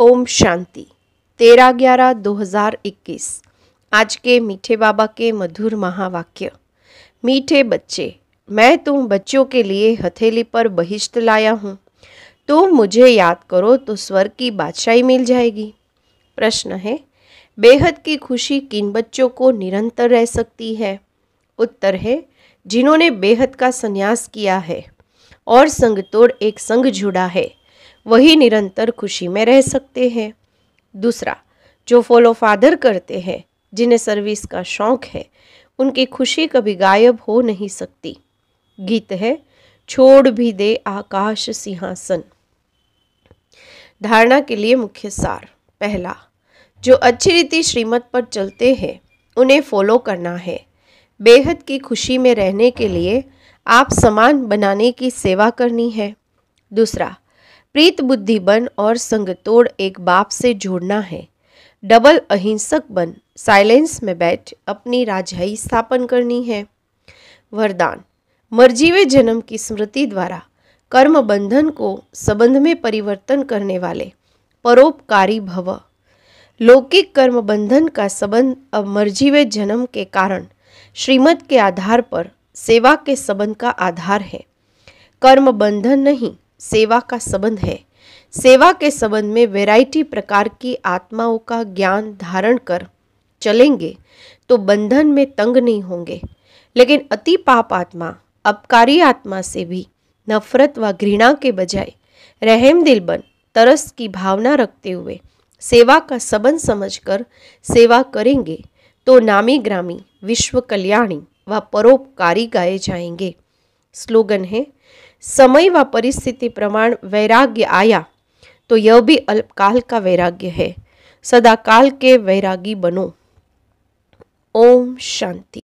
ओम शांति तेरह ग्यारह 2021 आज के मीठे बाबा के मधुर महावाक्य मीठे बच्चे मैं तुम बच्चों के लिए हथेली पर बहिष्ट लाया हूँ तुम मुझे याद करो तो स्वर की बादशाही मिल जाएगी प्रश्न है बेहद की खुशी किन बच्चों को निरंतर रह सकती है उत्तर है जिन्होंने बेहद का संन्यास किया है और संग तोड़ एक संग जुड़ा है वही निरंतर खुशी में रह सकते हैं दूसरा जो फॉलो फादर करते हैं जिन्हें सर्विस का शौक है उनकी खुशी कभी गायब हो नहीं सकती गीत है छोड़ भी दे आकाश सिंहासन धारणा के लिए मुख्य सार पहला जो अच्छी रीति श्रीमत पर चलते हैं उन्हें फॉलो करना है बेहद की खुशी में रहने के लिए आप समान बनाने की सेवा करनी है दूसरा प्रीत बुद्धि बन और संगतोड़ एक बाप से जोड़ना है डबल अहिंसक बन साइलेंस में बैठ अपनी राजाई स्थापन करनी है वरदान मरजीवे जन्म की स्मृति द्वारा कर्म बंधन को संबंध में परिवर्तन करने वाले परोपकारी भव लौकिक कर्म बंधन का संबंध अब मरजीवे जन्म के कारण श्रीमत के आधार पर सेवा के संबंध का आधार है कर्म बंधन नहीं सेवा का संबंध है सेवा के संबंध में वैरायटी प्रकार की आत्माओं का ज्ञान धारण कर चलेंगे तो बंधन में तंग नहीं होंगे लेकिन अति पाप आत्मा अपकारी आत्मा से भी नफरत व घृणा के बजाय रहम दिल बन तरस की भावना रखते हुए सेवा का संबंध समझकर सेवा करेंगे तो नामी ग्रामी विश्व कल्याणी व परोपकारी गाए जाएंगे स्लोगन है समय व परिस्थिति प्रमाण वैराग्य आया तो यह भी अल्पकाल का वैराग्य है सदाकाल के वैरागी बनो ओम शांति